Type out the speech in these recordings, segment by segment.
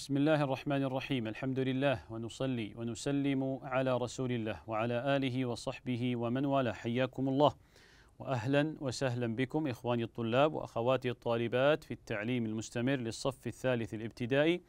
بسم الله الرحمن الرحيم الحمد لله ونصلي ونسلم على رسول الله وعلى آله وصحبه ومن والاه حياكم الله وأهلا وسهلا بكم إخواني الطلاب وأخواتي الطالبات في التعليم المستمر للصف الثالث الابتدائي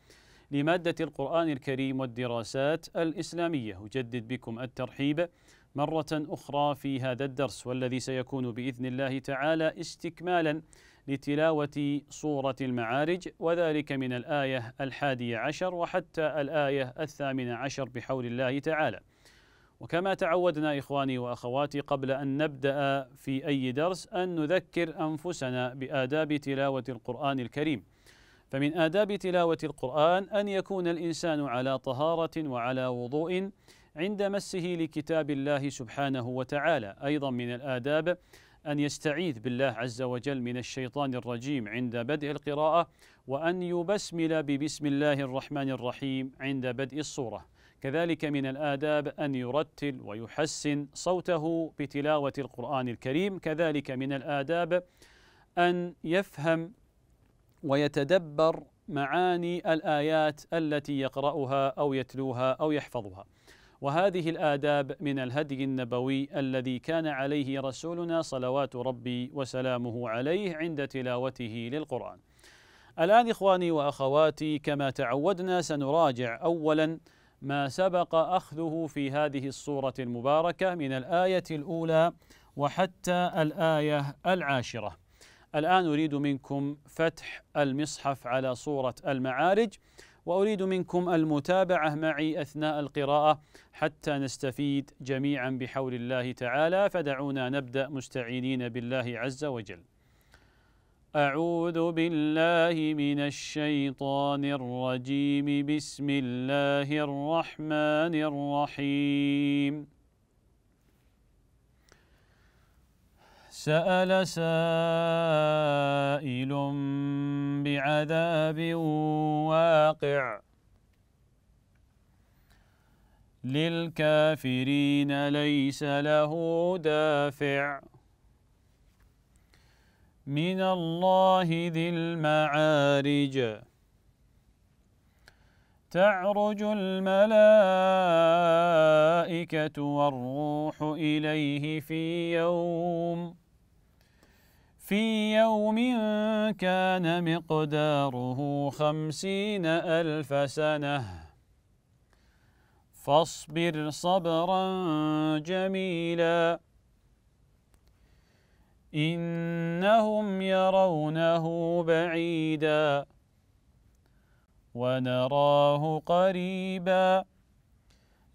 لمادة القرآن الكريم والدراسات الإسلامية أجدد بكم الترحيب مرة أخرى في هذا الدرس والذي سيكون بإذن الله تعالى استكمالا لتلاوة صورة المعارج وذلك من الآية الحادية عشر وحتى الآية الثامنة عشر بحول الله تعالى. وكما تعودنا إخواني وأخواتي قبل أن نبدأ في أي درس أن نذكر أنفسنا بآداب تلاوة القرآن الكريم. فمن آداب تلاوة القرآن أن يكون الإنسان على طهارة وعلى وضوء عند مسه لكتاب الله سبحانه وتعالى ايضا من الاداب أن يستعيذ بالله عز وجل من الشيطان الرجيم عند بدء القراءة وأن يبسمل ببسم الله الرحمن الرحيم عند بدء الصورة كذلك من الآداب أن يرتل ويحسن صوته بتلاوة القرآن الكريم كذلك من الآداب أن يفهم ويتدبر معاني الآيات التي يقرأها أو يتلوها أو يحفظها وهذه الآداب من الهدي النبوي الذي كان عليه رسولنا صلوات ربي وسلامه عليه عند تلاوته للقرآن. الآن إخواني وأخواتي كما تعودنا سنراجع أولا ما سبق أخذه في هذه الصورة المباركة من الآية الأولى وحتى الآية العاشرة. الآن أريد منكم فتح المصحف على صورة المعارج وأريد منكم المتابعة معي أثناء القراءة حتى نستفيد جميعا بحول الله تعالى فدعونا نبدأ مستعينين بالله عز وجل أعوذ بالله من الشيطان الرجيم بسم الله الرحمن الرحيم سأل سائل بعذاب واقع للكافرين ليس له دافع من الله ذي المعارج تعرج الملائكة والروح إليه في يوم في يوم كان مقداره خمسين ألف سنة فاصبر صبرا جميلا إنهم يرونه بعيدا ونراه قريبا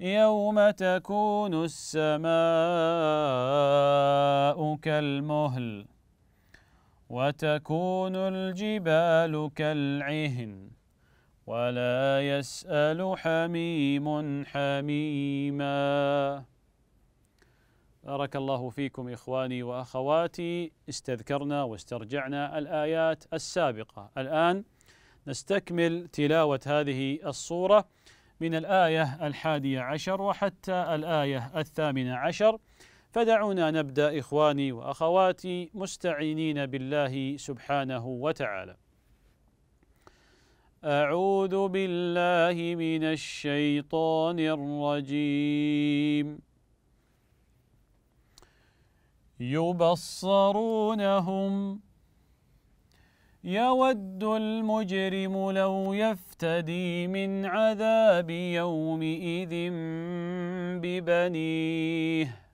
يوم تكون السماء كالمهل وتكون الجبال كالعهن ولا يسأل حميم حميما بارك الله فيكم إخواني وأخواتي استذكرنا واسترجعنا الآيات السابقة الآن نستكمل تلاوة هذه الصورة من الآية الحادية عشر وحتى الآية الثامنة عشر فدعونا نبدا اخواني واخواتي مستعينين بالله سبحانه وتعالى اعوذ بالله من الشيطان الرجيم يبصرونهم يود المجرم لو يفتدي من عذاب يومئذ ببنيه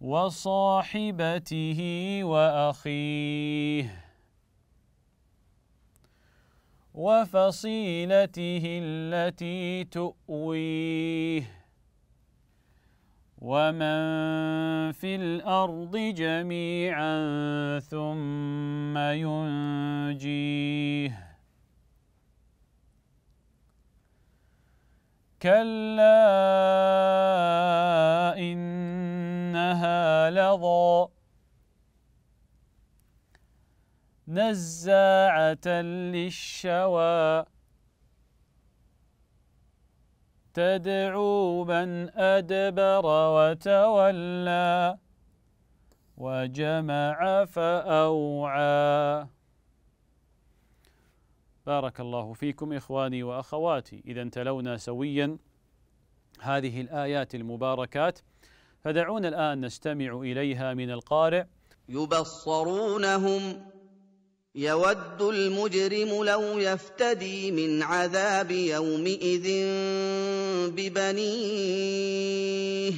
وصاحبته واخيه وفصيلته التي تؤويه ومن في الارض جميعا ثم ينجيه كلا لظى نزاعة للشوى تدعو من أدبر وتولى وجمع فأوعى بارك الله فيكم إخواني وأخواتي إذا تلونا سويا هذه الآيات المباركات فدعونا الآن نستمع إليها من القارئ يبصرونهم يود المجرم لو يفتدي من عذاب يومئذ ببنيه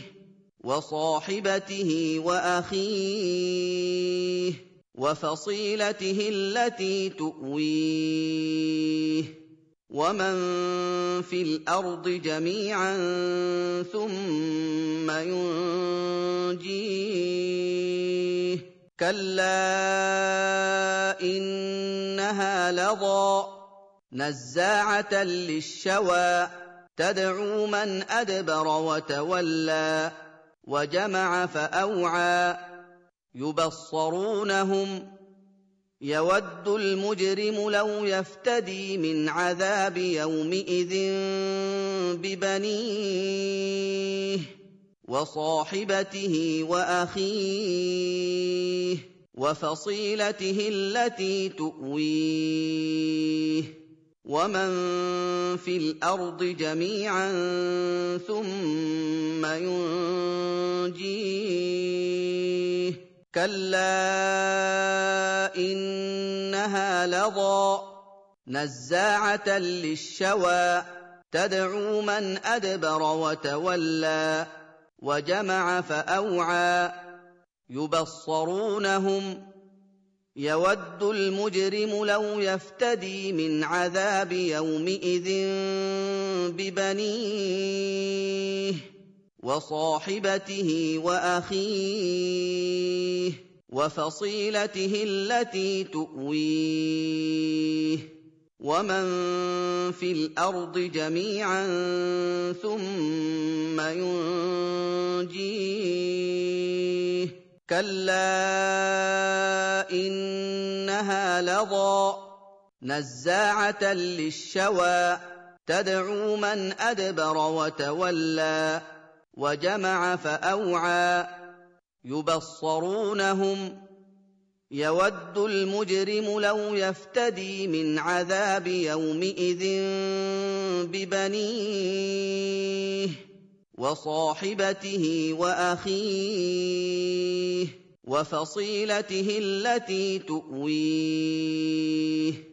وصاحبته واخيه وفصيلته التي تؤويه ومن في الارض جميعا ثم ينجيه كلا انها لظى نزاعه للشوى تدعو من ادبر وتولى وجمع فاوعى يبصرونهم يود المجرم لو يفتدي من عذاب يومئذ ببنيه وصاحبته واخيه وفصيلته التي تؤويه ومن في الارض جميعا ثم ينجيه كلا انها لظى نزاعه للشوى تدعو من ادبر وتولى وجمع فاوعى يبصرونهم يود المجرم لو يفتدي من عذاب يومئذ ببنيه وصاحبته واخيه وفصيلته التي تؤويه ومن في الارض جميعا ثم ينجيه كلا انها لظى نزاعه للشوى تدعو من ادبر وتولى وجمع فاوعى يبصرونهم يود المجرم لو يفتدي من عذاب يومئذ ببنيه وصاحبته واخيه وفصيلته التي تؤويه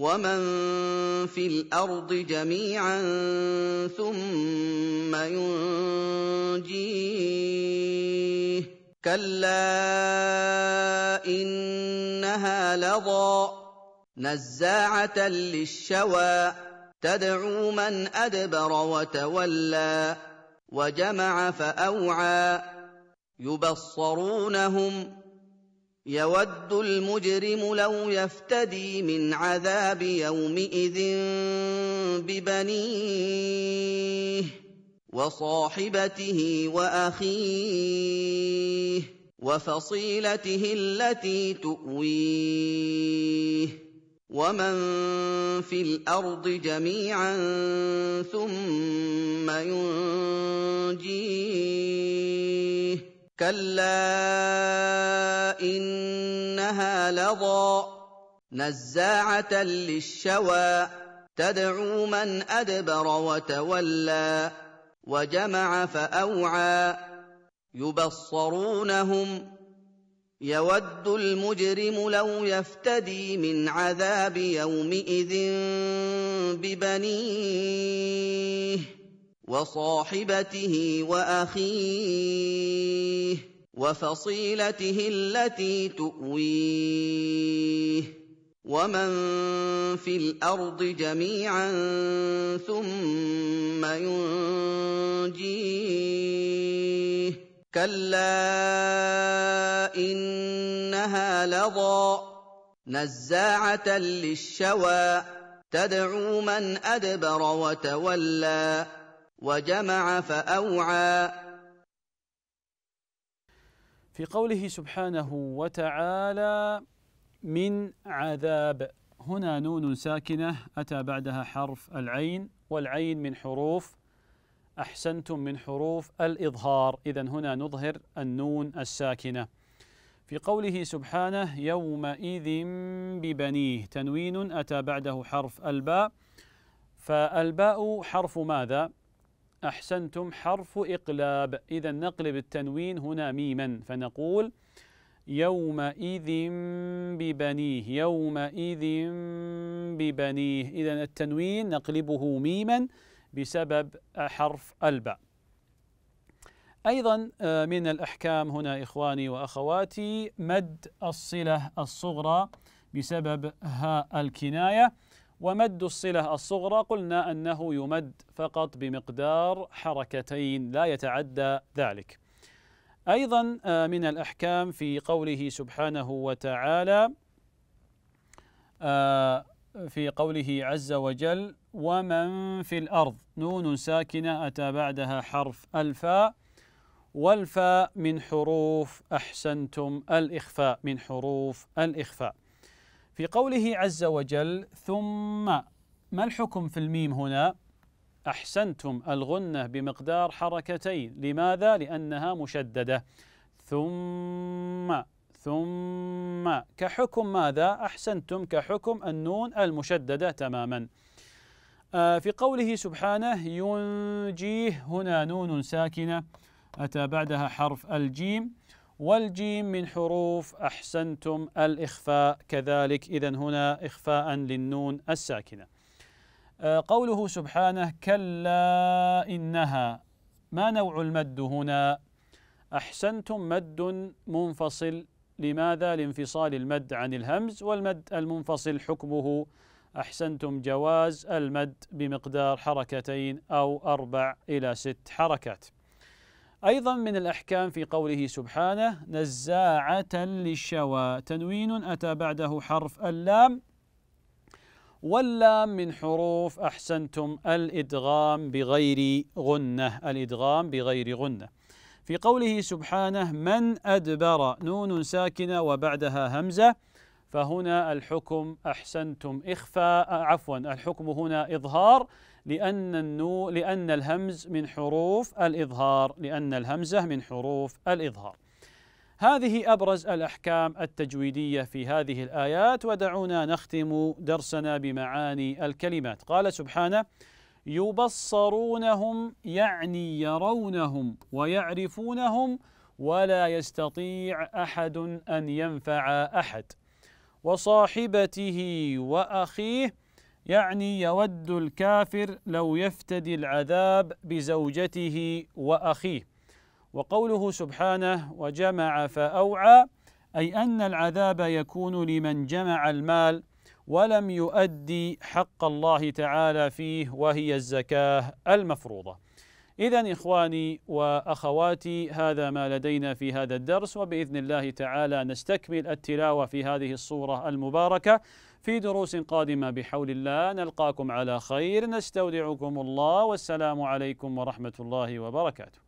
ومن في الارض جميعا ثم ينجيه كلا انها لظى نزاعه للشوى تدعو من ادبر وتولى وجمع فاوعى يبصرونهم يود المجرم لو يفتدي من عذاب يومئذ ببنيه وصاحبته واخيه وفصيلته التي تؤويه ومن في الارض جميعا ثم ينجيه كلا انها لظى نزاعه للشوى تدعو من ادبر وتولى وجمع فاوعى يبصرونهم يود المجرم لو يفتدي من عذاب يومئذ ببنيه وصاحبته واخيه وفصيلته التي تؤويه ومن في الارض جميعا ثم ينجيه كلا انها لظى نزاعه للشوى تدعو من ادبر وتولى وجمع فأوعى في قوله سبحانه وتعالى من عذاب هنا نون ساكنة أتى بعدها حرف العين والعين من حروف أحسنتم من حروف الإظهار إذا هنا نظهر النون الساكنة في قوله سبحانه يومئذ ببنيه تنوين أتى بعده حرف الباء فالباء حرف ماذا؟ أحسنتم حرف إقلاب إذا نقلب التنوين هنا ميما فنقول يومئذ ببنيه يومئذ ببنيه إذا التنوين نقلبه ميما بسبب حرف الباء أيضا آه، من الأحكام هنا إخواني وأخواتي مد الصلة الصغرى بسبب هاء الكناية ومد الصلة الصغرى قلنا أنه يمد فقط بمقدار حركتين لا يتعدى ذلك أيضا آه، من الأحكام في قوله سبحانه وتعالى آه، في قوله عز وجل ومن في الأرض نون ساكنة أتى بعدها حرف الفاء والفاء من حروف أحسنتم الإخفاء من حروف الإخفاء في قوله عز وجل ثم ما الحكم في الميم هنا؟ أحسنتم الغنة بمقدار حركتين لماذا؟ لأنها مشددة ثم ثم كحكم ماذا؟ أحسنتم كحكم النون المشددة تماما آه، في قوله سبحانه ينجيه هنا نون ساكنة أتى بعدها حرف الجيم والجيم من حروف أحسنتم الإخفاء كذلك إذا هنا إخفاء للنون الساكنة آه، قوله سبحانه كلا إنها ما نوع المد هنا أحسنتم مد منفصل لماذا لانفصال المد عن الهمز والمد المنفصل حكمه أحسنتم جواز المد بمقدار حركتين أو أربع إلى ست حركات أيضا من الأحكام في قوله سبحانه نزاعة للشوى تنوين أتى بعده حرف اللام واللام من حروف أحسنتم الإدغام بغير غنة الإدغام بغير غنة في قوله سبحانه من أدبر نون ساكنة وبعدها همزة فهنا الحكم أحسنتم إخفاء عفوا الحكم هنا إظهار لأن النو لأن الهمز من حروف الإظهار لأن الهمزة من حروف الإظهار هذه أبرز الأحكام التجويدية في هذه الآيات ودعونا نختم درسنا بمعاني الكلمات قال سبحانه يبصرونهم يعني يرونهم ويعرفونهم ولا يستطيع أحد أن ينفع أحد وصاحبته وأخيه يعني يود الكافر لو يفتدي العذاب بزوجته واخيه وقوله سبحانه وجمع فاوعى اي ان العذاب يكون لمن جمع المال ولم يؤدي حق الله تعالى فيه وهي الزكاه المفروضه اذا اخواني واخواتي هذا ما لدينا في هذا الدرس وباذن الله تعالى نستكمل التلاوه في هذه الصوره المباركه في دروس قادمة بحول الله نلقاكم على خير نستودعكم الله والسلام عليكم ورحمة الله وبركاته